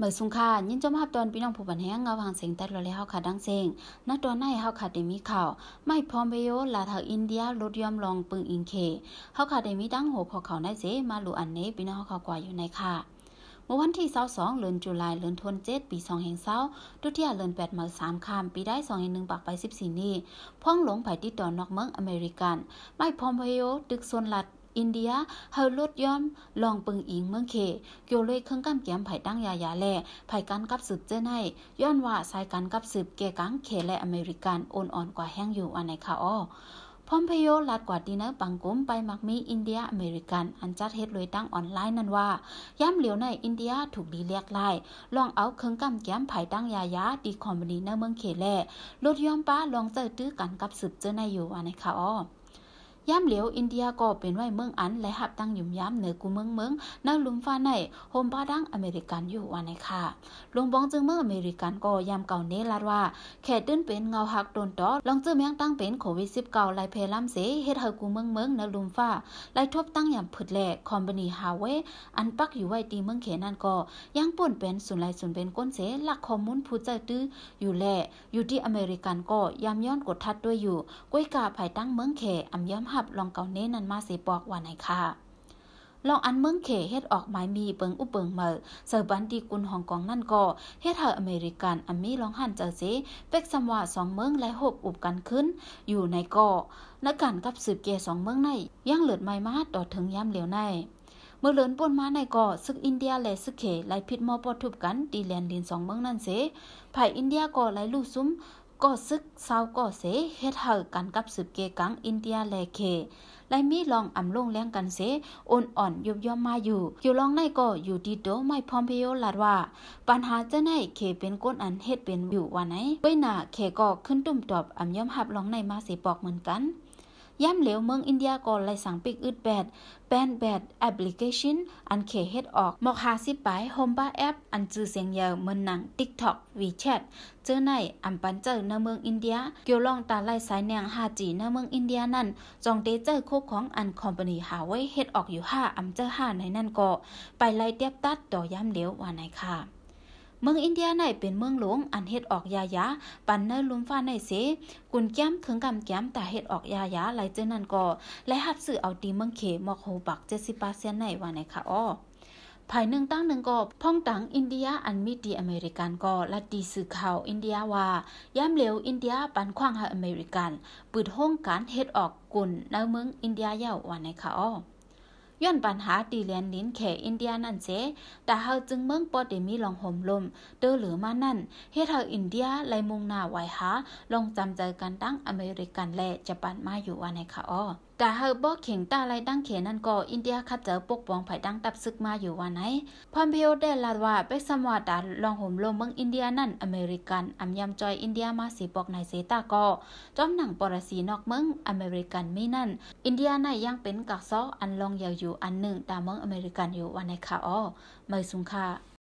เมื่อสุงคาะยินจมภาพตอนพี่น้องผู้บันแห้งเงาวางเสียงแต่รอเลยเฮาค่ดังเสียงกตอนในเฮาขาดได้มีข่าว ไม่พร้อมไปโยลาทางอินเดียลดยอมลองปึงอิงเคเฮาขาดได้มีดังโหพอเขาได้เจมาหลูอันเนพี่น้องเขากว่าอยู่ในค่ะเมื่อวันที่22เดือนจุลาเดือนธันวาคมปี2แห่งเศร้าดุที่เดือน8เมื่อ3คามปีได้2แห่ง1ปากไป14นี้พ่องหลงไปที่ตอนนอกเมืองอเมริกัน ไม่พร้อมพยโยตึกซนลัดอินเดียเฮาลดย้อมลองปึงอิงเมืองเขเกี่ยวเลยเครื่องก้ามแก้มไผ่ตั้งยายาแลไผ่กันกับสืบเจ้าให้ย้อนว่าสายกันกับสืบเกกังเขและอเมริกันอ่อนอ่อนกว่าแห้งอยู่อันไหนคะอ้อพอมเพโยลัดกว่า ดีเนอร์ปังกุมไปมักมีอินเดียอเมริกัน อันจัดเฮ็ดเลยตั้งออนไลน์นั่นว่าย่ำเหลียวในอินเดียถูกดีเรียกไล่ลองเอาเครื่องกำแก้มไผ่ตั้งยายาดีคอมบนีเนเมืองเขแล่ลดยอมป้าลองเจอตื้อกันกับสืบเจอในอยู่อันไหนคะอ้อย่มเหลียวอินเดียก็เป็นไว้เมืองอัน และหับตั้งยุ่มย้ำเหนือกูเมืองเมืองนั่งลุมฟ้าในโฮมบ้าดังอเมริกันอยู่วันในค่ะลุงบองจึงเมืองอเมริกันก็ย้ำเก่าเนลาดว่าแขกตื้นเป็นเงาหักโดนตอลองจื้อแมงตั้งเป็นโควิดสิบเก่าลายเพลัมเสเฮ็ดห้กูเมืองเมืองนั่งลุมฟ้าลายทบตั้งอย่างผุดแหลกคอมบานีฮาเวอันปักอยู่ไว้ตีเมืองเขนั่นก็ยังป่วนเป็นส่วนลายส่วนเป็นก้นเสหลักข้อมูลผู้ใจตื้ออยู่แหล่อยู่ที่อเมริกันก็ย้ำย้อนกดทัดด้วยอยู่ก้วยกาภายตั้งเมืองเขอำย้อมหับลองเก่าเน้นันมาเสบอกว่าไหนค่ะลองอันเมืองเขเฮ็ดออกหมายมีเปิงอุเปิงเมอเซอร์บันดีกุนฮองกองนั่นก็เฮ็ดเธออเมริกันอัมีลองหันเจอเซเป็กสมว่าสองเมืองและหบอุบกันขึ้น อยู่ในก่อนักการกับสืบเกสองเมืองในย่างเหลือไม่มาต่อถึงย่ำเหลียวใน เมื่อเลินปนมาในก่อซึกอินเดียและซึกเขไลพิดมอปอทุบกันดีแลนดินสองเมืองนั่นเสภายอินเดียก่อไลลูซุ้มก็ซึกเศร้าก็เสเฮ็ดเฮากันกับสืบเกกังอินเดียแลเคไลมีลองอำลงแรงกันเสอ่อนอ่อนยุบย่อมมาอยู่ อยู่ลองในก็อยู่ดีโดไม่พอมเพโยลาดว่า ปัญหาจะไหนเคเป็นก้นอันเฮ็ดเป็นอยู่ว่าไหนไว้หน้าเคก็ขึ้นตุ่มตอบอำยอมหับลองในมาเสบปอกเหมือนกันย่ำเหลวเมืองอินเดียก่อนไหลสังปิกอึดแบดแปนแบดแอปพลิเคชันอันเขเฮ็ดออกมอกหาสิไปโฮมบ้าแอปอันจือเสียงยาวเมืองหนังติ๊กท็อกวีแชทเจอในอัมปันเจอในเมืองอินเดียเกี่ยวลองตาไล่สายแนงฮาจีในเมืองอินเดียนั่นจองเตเจอโคของอันคอมพานีหาไว้เฮ็ดออกอยู่ห้าอัมเจอห้าในนั่นก็ไปไล่เตียบตัดต่อย่ำเหลวว่าไหนค่ะเมืองอินเดียในเป็นเมืองหลวงอันเฮ็ดออกยายาปันในลุมฟ้าในเสกุนแก้มถึงกำแก้มแต่เฮ็ดออกยายาหลายเจนันก่อและหับสื่อเอาตีเมืองเขมอกโหบักเเจสิป7นในวันในค่ะอ้อภายหนึ่งตั้งหนึ่งก่อพ่องตังอินเดียอันมีดีอเมริกันก่อละดีสื่อข่าวอินเดียว่าย้ำเหลวอินเดียปันควางหาอเมริกันปืดห้องการเฮ็ดออกกุนในเมืองอินเดียเย้าวันในค่ะอ้อย้อนปัญหาตีเลียนลินแขอินเดียนั่นเสแต่เฮาจึงเมืองปอดดมีลองห่มลมเตอหรือมานั่นเฮ็ดเฮาอินเดียไลมุงหน้าไหวหาลองจำใจกันตั้งอเมริกันและจะปันมาอยู่วันไหนค่ะอ้อกาเฮาบ่เข่งตาไรดังเขนั่นก็อินเดียคัดเจอปกป้องภัยดังตับซึกมาอยู่ว่าไหนพอมเพโอได้ลาดว่าไปสมวดาลองห่มลมเมืองอินเดียนั่นอเมริกันอัมยำจอยอินเดียมาสีปอกในเซตา ก็จอมหนังปรสีนอกเมืองอเมริกันไม่นั่น อินเดียในยังเป็นกักซออันลองยาวอยู่อันหนึ่งตามเมืองอเมริกันอยู่วันในคะอ้อเมยสุงค่ะ